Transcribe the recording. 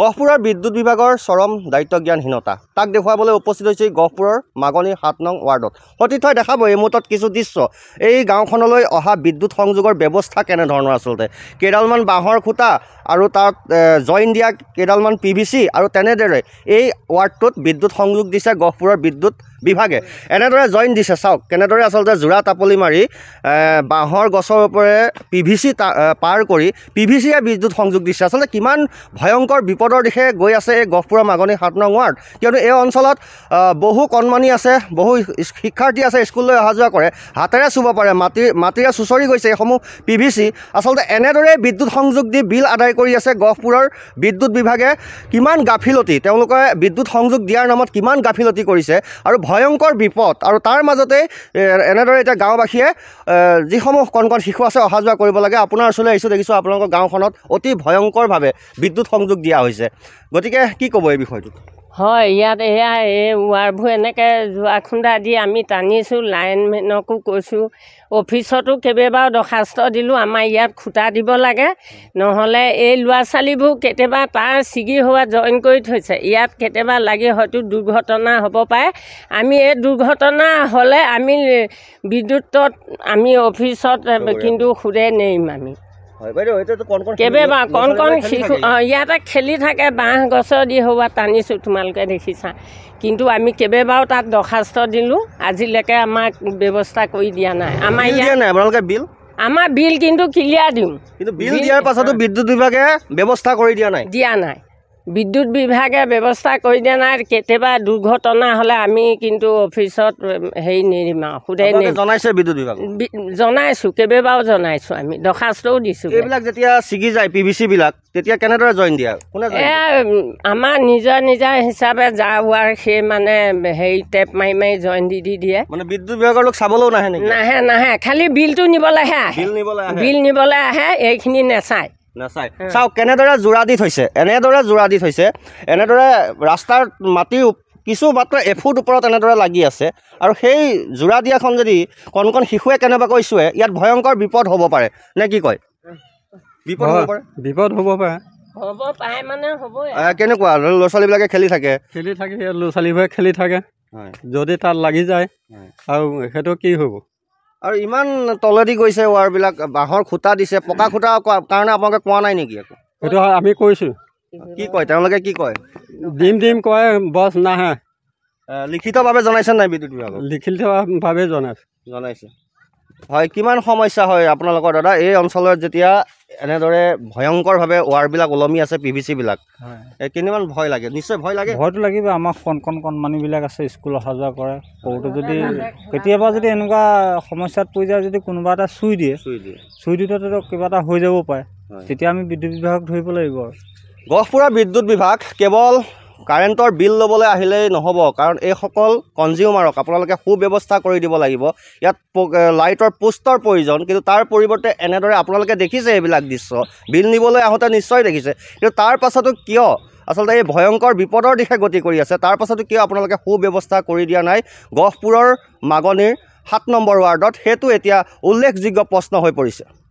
গহপুৰৰ বিদ্যুৎ বিভাগৰ চৰম দায়িত্বজ্ঞানহীনতা তাক দেখুৱাবলৈ উপস্থিত হৈছে গহপুৰৰ মাগনি সাত নং ৱাৰ্ডত সতীৰ্থই দেখাব এই মুহূৰ্তত কিছু দৃশ্য এই গাঁওখনলৈ অহা বিদ্যুৎ সংযোগৰ ব্যৱস্থা কেনেধৰণৰ আচলতে কেইডালমান বাঁহৰ খুঁটা আৰু তাত জইন দিয়া কেইডালমান পি ভি চি আৰু তেনেদৰে এই ৱাৰ্ডটোত বিদ্যুৎ সংযোগ দিছে গহপুৰৰ বিদ্যুৎ বিভাগে এনেদৰে জইন দিছে চাওক কেনেদৰে আচলতে জোৰা টাপলি মাৰি বাঁহৰ গছৰ ওপৰে পি ভি চি পাৰ কৰি পি ভি চিয়ে বিদ্যুৎ সংযোগ দিছে আচলতে কিমান ভয়ংকৰ বিপদৰ দিশে গৈ আছে এই গহপুৰা মাগনী সাত নং ৱাৰ্ড কিয়নো এই অঞ্চলত বহু কণমানি আছে বহু শিক্ষাৰ্থী আছে স্কুললৈ অহা যোৱা কৰে হাতেৰে চুব পাৰে মাটি মাটিৰে চুচৰি গৈছে এইসমূহ পি ভি চি আচলতে এনেদৰেই বিদ্যুৎ সংযোগ দি বিল আদায় কৰি আছে গহপুৰৰ বিদ্যুৎ বিভাগে কিমান গাফিলতি তেওঁলোকে বিদ্যুৎ সংযোগ দিয়াৰ নামত কিমান গাফিলতি কৰিছে আৰু ভয়ংকৰ বিপদ আৰু তাৰ মাজতে এনেদৰে এতিয়া গাঁওবাসীয়ে যিসমূহ কণ কণ শিশু আছে অহা যোৱা কৰিব লাগে আপোনাৰ ওচৰলৈ আহিছোঁ দেখিছোঁ আপোনালোকৰ গাঁওখনত অতি ভয়ংকৰভাৱে বিদ্যুৎ সংযোগ দিয়া হৈছে গতিকে কি ক'ব এই বিষয়টোত হয় ইয়াত এয়া এই ৱাৰবোৰ এনেকৈ জোৱা খুন্দা দি আমি টানিছোঁ লাইনমেনকো কৈছোঁ অফিচতো কেইবাবাৰো দৰ্খাস্ত দিলোঁ আমাৰ ইয়াত খুটা দিব লাগে নহ'লে এই ল'ৰা ছোৱালীবোৰ কেতিয়াবা তাৰ চিগি হোৱা জইন কৰি থৈছে ইয়াত কেতিয়াবা লাগি হয়তো দুৰ্ঘটনা হ'ব পাৰে আমি এই দুৰ্ঘটনা হ'লে আমি বিদ্যুতত আমি অফিচত কিন্তু সুদে নেৰিম আমি কণ কণ শিশু অঁ ইয়াতে খেলি থাকে বাঁহ গছৰ দি হোৱা টানিছোঁ তোমালোকে দেখিছা কিন্তু আমি কেইবাবাৰো তাত দৰ্খাস্ত দিলোঁ আজিলৈকে আমাক ব্যৱস্থা কৰি দিয়া নাই আমাৰ ইয়াত বিল আমাৰ বিল কিন্তু ক্লিয়াৰ দিওঁ বিল দিয়াৰ পাছতো বিদ্যুৎ বিভাগে ব্যৱস্থা কৰি দিয়া নাই দিয়া নাই বিদ্যুৎ বিভাগে ব্যৱস্থা কৰি দিয়া নাই কেতিয়াবা দুৰ্ঘটনা হ'লে আমি কিন্তু অফিচত হেৰি নিৰ্মাওঁ সুধে জনাইছে বিদ্যুৎ বিভাগ জনাইছোঁ কেইবাবাৰো জনাইছোঁ আমি দৰ্খাস্তও দিছোঁ এইবিলাক যেতিয়া ছিগি যায় পি ভি চিবিলাক তেতিয়া কেনেদৰে জইন দিয়া এয়া আমাৰ নিজৰ নিজা হিচাপে যা হোৱাৰ সেই মানে হেৰি টেপ মাৰি মাৰি জইন দি দি দিয়ে মানে বিদ্যুৎ বিভাগৰ লোক চাবলৈও নাহে নাহে নাহে খালী বিলটো নিবলৈহে আহে বিল নিবলৈ আহে এইখিনি নেচায় চাওক কেনেদৰে জোৰা দি থৈছে এনেদৰে জোৰা দি থৈছে এনেদৰে ৰাস্তাৰ মাটি কিছু মাত্ৰ এফুট ওপৰত এনেদৰে লাগি আছে আৰু সেই জোৰা দিয়াখন যদি কণ কণ শিশুৱে কেনেবাকৈ চুৱে ইয়াত ভয়ংকৰ বিপদ হ'ব পাৰে নে কি কয় বিপদ হ'ব পাৰে কেনেকুৱা ল'ৰা ছোৱালীবিলাকে খেলি থাকে খেলি থাকে ল'ৰা ছোৱালীবোৰে খেলি থাকে যদি তাত লাগি যায় আৰু সেইটো কি হ'ব আৰু ইমান তলেদি গৈছে ৱাৰবিলাক বাঁহৰ খুটা দিছে পকা খুটা কাৰণে আপোনালোকে কোৱা নাই নেকি আকৌ সেইটো আমি কৈছোঁ কি কয় তেওঁলোকে কি কয় দিম দিম কয় বছ নাহে লিখিতভাৱে জনাইছে নাই বিদ্যুৎ বিভাগক লিখিতভাৱে জনাইছে জনাইছে হয় কিমান সমস্যা হয় আপোনালোকৰ দাদা এই অঞ্চলত যেতিয়া এনেদৰে ভয়ংকৰভাৱে ৱাৰবিলাক ওলমি আছে পি ভি চিবিলাক কেনিমান ভয় লাগে নিশ্চয় ভয় লাগে ভয়টো লাগিব আমাৰ কণ কণ কণমানিবিলাক আছে স্কুল অহা যোৱা কৰে সৰুটো যদি কেতিয়াবা যদি এনেকুৱা সমস্যাত পৰি যায় যদি কোনোবা এটা চুই দিয়ে চুই দিয়ে চুই দিওঁতে কিবা এটা হৈ যাব পাৰে তেতিয়া আমি বিদ্যুৎ বিভাগক ধৰিব লাগিব আৰু গহপুৰা বিদ্যুৎ বিভাগ কেৱল কাৰেণ্টৰ বিল ল'বলৈ আহিলেই নহ'ব কাৰণ এইসকল কনজিউমাৰক আপোনালোকে সু ব্যৱস্থা কৰি দিব লাগিব ইয়াত লাইটৰ পোষ্টৰ প্ৰয়োজন কিন্তু তাৰ পৰিৱৰ্তে এনেদৰে আপোনালোকে দেখিছে এইবিলাক দৃশ্য বিল নিবলৈ আহোঁতে নিশ্চয় দেখিছে কিন্তু তাৰ পাছতো কিয় আচলতে এই ভয়ংকৰ বিপদৰ দিশে গতি কৰি আছে তাৰ পাছতো কিয় আপোনালোকে সু ব্যৱস্থা কৰি দিয়া নাই গহপুৰৰ মাগনিৰ সাত নম্বৰ ৱাৰ্ডত সেইটো এতিয়া উল্লেখযোগ্য প্ৰশ্ন হৈ পৰিছে